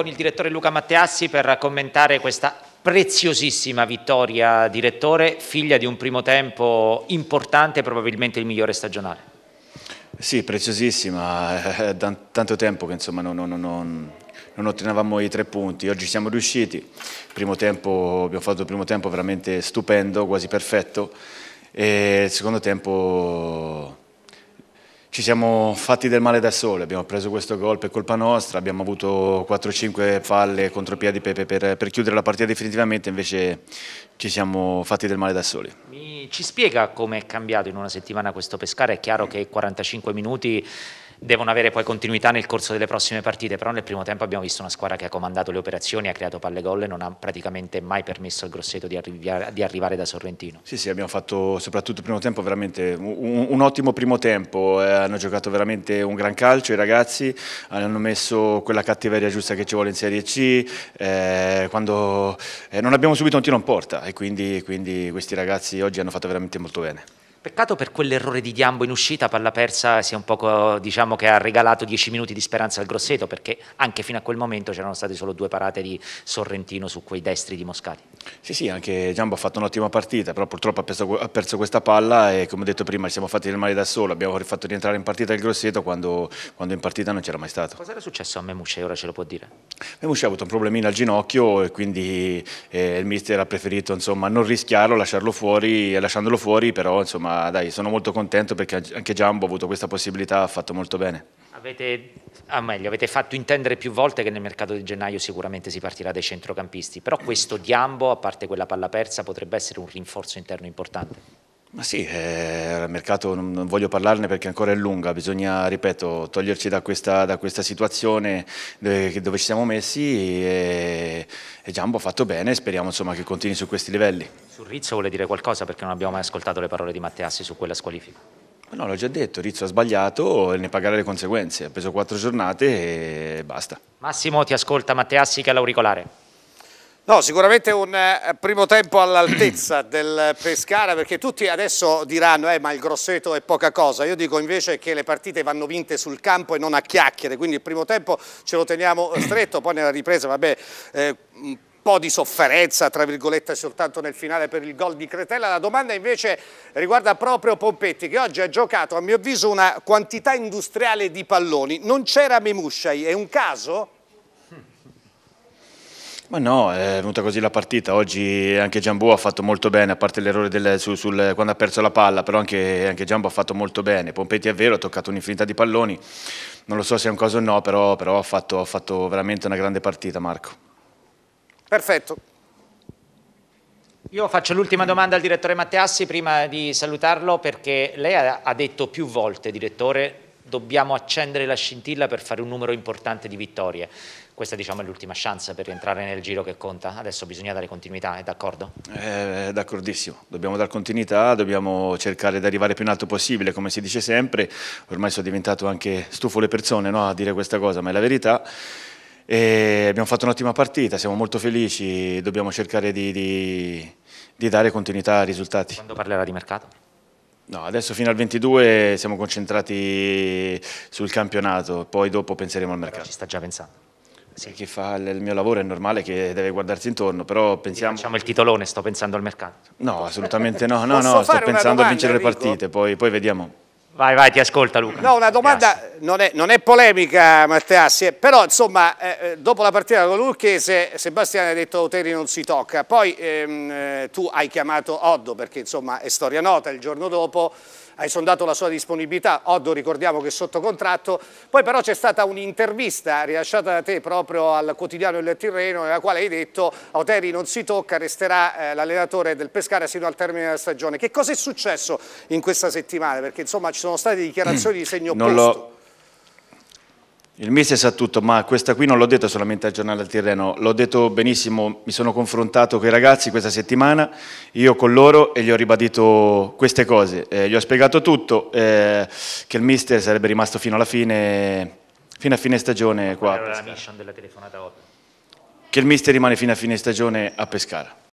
con il direttore Luca Matteassi per commentare questa preziosissima vittoria direttore, figlia di un primo tempo importante, probabilmente il migliore stagionale. Sì, preziosissima, è eh, da eh, tanto tempo che insomma non, non, non, non ottenevamo i tre punti, oggi siamo riusciti, primo tempo, abbiamo fatto il primo tempo veramente stupendo, quasi perfetto e il secondo tempo ci siamo fatti del male da soli, abbiamo preso questo gol per colpa nostra, abbiamo avuto 4-5 falle palle contropiedi per, per, per, chiudere la partita definitivamente, invece ci siamo fatti del male da soli. Mi ci spiega come è cambiato in una settimana questo pescare? È chiaro che 45 minuti devono avere poi continuità nel corso delle prossime partite, però nel primo tempo abbiamo visto una squadra che ha comandato le operazioni, ha creato palle gol e non ha praticamente mai permesso al Grosseto di, arrivare, di arrivare da Sorrentino. Sì, sì, abbiamo fatto soprattutto il primo tempo veramente un, un ottimo primo tempo, eh, hanno giocato veramente un gran calcio i ragazzi, hanno messo quella cattiveria giusta che ci vuole in Serie C, eh, quando eh, non abbiamo subito un tiro in porta e quindi, quindi questi ragazzi oggi hanno fatto veramente molto bene. Peccato per quell'errore di Diambo in uscita, palla persa, sia un poco, diciamo che ha regalato 10 minuti di speranza al Grosseto, perché anche fino a quel momento c'erano state solo due parate di Sorrentino su quei destri di Moscati. Sì, sì, anche Diambo ha fatto un'ottima partita, però purtroppo ha perso, ha perso, questa palla e come ho detto prima ci siamo fatti del male da solo, abbiamo fatto rientrare in partita il Grosseto quando, quando in partita non c'era mai stato. Cosa era successo a Memuce, ora ce lo può dire? Memuce ha avuto un problemino al ginocchio e quindi eh, il mister ha preferito insomma, non rischiarlo, lasciarlo fuori, lasciandolo fuori, però insomma ma dai, sono molto contento perché anche Giambo ha avuto questa possibilità, ha fatto molto bene. Avete, ah meglio, avete fatto intendere più volte che nel mercato di gennaio sicuramente si partirà dai centrocampisti, però questo Diambo, a parte quella palla persa, potrebbe essere un rinforzo interno importante. Ma sì, eh, il mercato non, non, voglio parlarne perché ancora è lunga, bisogna, ripeto, toglierci da questa, da questa situazione dove, eh, dove, ci siamo messi e, e Giambo ha fatto bene, speriamo insomma, che continui su questi livelli. Su Rizzo vuole dire qualcosa perché non abbiamo mai ascoltato le parole di Matteassi su quella squalifica? No, l'ho già detto, Rizzo ha sbagliato e ne pagherà le conseguenze, ha preso quattro giornate e basta. Massimo ti ascolta Matteassi che è l'auricolare. No, sicuramente un eh, primo tempo all'altezza del Pescara perché tutti adesso diranno eh, ma il grosseto è poca cosa, io dico invece che le partite vanno vinte sul campo e non a chiacchiere, quindi il primo tempo ce lo teniamo stretto, poi nella ripresa vabbè... Eh, un po' di sofferenza, tra virgolette, soltanto nel finale per il gol di Cretella. La domanda invece riguarda proprio Pompetti, che oggi ha giocato, a mio avviso, una quantità industriale di palloni. Non c'era Memusciai, è un caso? Ma no, è venuta così la partita. Oggi anche Giambo ha fatto molto bene, a parte l'errore del, sul, sul, quando ha perso la palla, però anche, anche Giambo ha fatto molto bene. Pompetti è vero, ha toccato un'infinità di palloni. Non lo so se è un caso o no, però, però ha, fatto, ha fatto veramente una grande partita, Marco. Perfetto. Io faccio l'ultima domanda al direttore Matteassi prima di salutarlo perché lei ha detto più volte, direttore, dobbiamo accendere la scintilla per fare un numero importante di vittorie questa diciamo, è l'ultima chance per rientrare nel giro che conta, adesso bisogna dare continuità, è d'accordo? Eh, D'accordissimo, dobbiamo dare continuità, dobbiamo cercare di arrivare più in alto possibile, come si dice sempre, ormai sono diventato anche stufo le persone no, a dire questa cosa, ma è la verità. E abbiamo fatto un'ottima partita, siamo molto felici, dobbiamo cercare di, di, di dare continuità ai risultati. Quando parlerà di mercato? No, adesso fino al 22 siamo concentrati sul campionato, poi dopo penseremo al mercato. Però ci sta già pensando sì. chi fa il mio lavoro è normale che deve guardarsi intorno, però pensiamo... Facciamo il titolone, sto pensando al mercato. No, assolutamente no, no, no sto pensando domanda, a vincere Enrico? le partite, poi, poi vediamo. Vai, vai, ti ascolta Luca. No, una domanda, non è, non è, polemica Matteassi, però insomma, eh, eh, dopo la partita con l'Urchese, Sebastiano ha detto Oteri non si tocca, poi ehm, eh, tu hai chiamato Oddo, perché insomma è storia nota, il giorno dopo hai sondato la sua disponibilità, Oddo ricordiamo che è sotto contratto, poi però c'è stata un'intervista rilasciata da te proprio al quotidiano Il Tirreno nella quale hai detto Oteri non si tocca, resterà eh, l'allenatore del Pescara sino al termine della stagione. Che cosa è successo in questa settimana? Perché insomma ci sono sono state dichiarazioni di mm. segno opposto. Il mister sa tutto, ma questa qui non l'ho detto solamente al giornale del Tirreno, l'ho detto benissimo, mi sono confrontato con i ragazzi questa settimana, io con loro e gli ho ribadito queste cose, eh, gli ho spiegato tutto, eh, che il mister sarebbe rimasto fino alla fine, fino a fine stagione qua. Qual era la mission della telefonata 8? Che il mister rimane fino a fine stagione a Pescara.